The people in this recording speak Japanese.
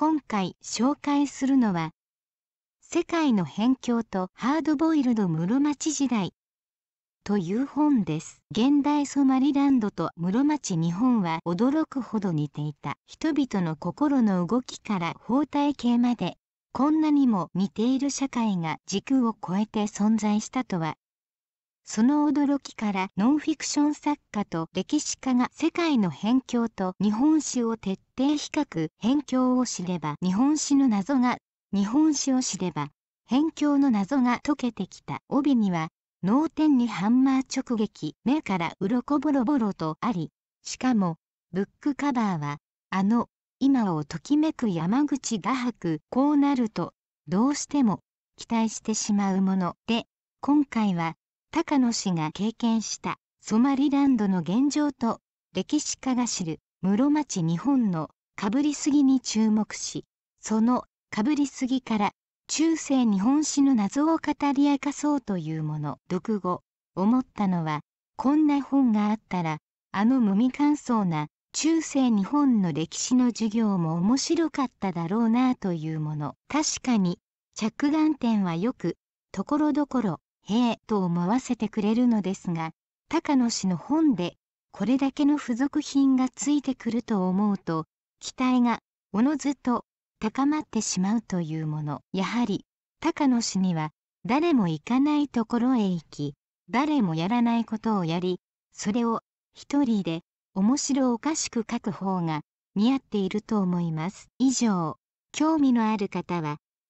今回紹介するのは世界の辺境とハードボイルド室町時代という本です。現代ソマリランドと室町日本は驚くほど似ていた。人々の心の動きから包帯系まで、こんなにも似ている社会が時空を超えて存在したとはその驚きからノンフィクション作家と歴史家が世界の辺境と日本史を徹底比較辺境を知れば日本史の謎が日本史を知れば辺境の謎が解けてきた帯には脳天にハンマー直撃目から鱗ボロボロとありしかもブックカバーはあの今をときめく山口画伯こうなるとどうしても期待してしまうもので今回は高野氏が経験したソマリランドの現状と歴史家が知る室町日本のかぶりすぎに注目しそのかぶりすぎから中世日本史の謎を語り明かそうというもの読後思ったのはこんな本があったらあの無味乾燥な中世日本の歴史の授業も面白かっただろうなというもの確かに着眼点はよくところどころええと思わせてくれるのですが高野氏の本でこれだけの付属品がついてくると思うと期待がおのずと高まってしまうというものやはり高野氏には誰も行かないところへ行き誰もやらないことをやりそれを一人で面白おかしく書く方が似合っていると思います以上興味のある方は